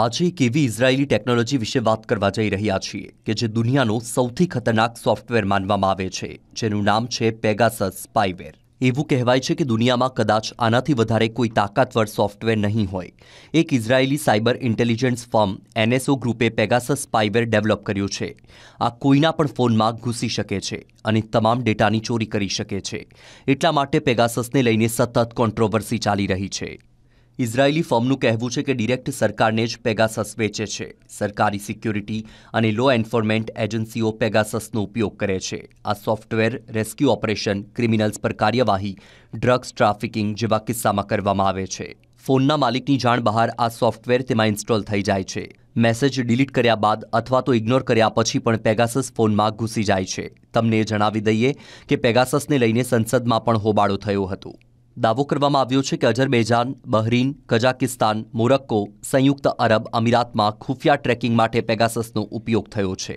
આજે એક એવી ઇઝરાયેલી ટેકનોલોજી વિશે વાત કરવા જઈ રહ્યા છીએ કે જે દુનિયાનો સૌથી ખતરનાક સોફ્ટવેર માનવામાં આવે છે જેનું નામ છે પેગાસસ સ્પાઈવેર એવું કહેવાય છે કે દુનિયામાં કદાચ આનાથી વધારે કોઈ તાકાતવર સોફ્ટવેર નહીં હોય એક Israeli cyber intelligence firm NSO ગ્રુપે પેગાસસ સ્પાઈવેર ડેવલપ કર્યું છે આ કોઈના પણ ફોનમાં ઘૂસી શકે છે અને તમામ ડેટાની ચોરી કરી શકે છે એટલા માટે પેગાસસને લઈને સતત કોન્ટ્રોવર્સી ચાલી રહી છે ઇઝરાયેલી ફોર્મનું કહેવું છે કે ડિરેક્ટ સરકારને જ પેગાસસ વેચે છે સરકારી સિક્યુરિટી અને લો એન્ફોર્મેન્ટ એજન્સીઓ પેગાસસનો ઉપયોગ કરે છે આ સોફ્ટવેર રેસ્ક્યુ ઓપરેશન ક્રિમિનલ્સ પર કાર્યવાહી ડ્રગ્સ ટ્રાફિકિંગ જેવા કિસ્સામાં કરવામાં આવે છે ફોનના માલિકની જાણ બહાર આ સોફ્ટવેર તેમાં ઇન્સ્ટોલ થઈ જાય છે મેસેજ ડિલીટ કર્યા બાદ અથવા તો ઇગ્નોર કર્યા પછી પણ પેગાસસ ફોનમાં ઘૂસી જાય છે તમને એ જણાવી દઈએ કે પેગાસસને લઈને સંસદમાં પણ હોબાળો થયો હતો દાવો કરવામાં આવ્યો છે કે અઝરબૈજાન બહરીન કઝાકિસ્તાન મોરક્કો સંયુક્ત અરબ અમીરાતમાં ખુફિયા ટ્રેકિંગ માટે પેગાસસનો ઉપયોગ થયો છે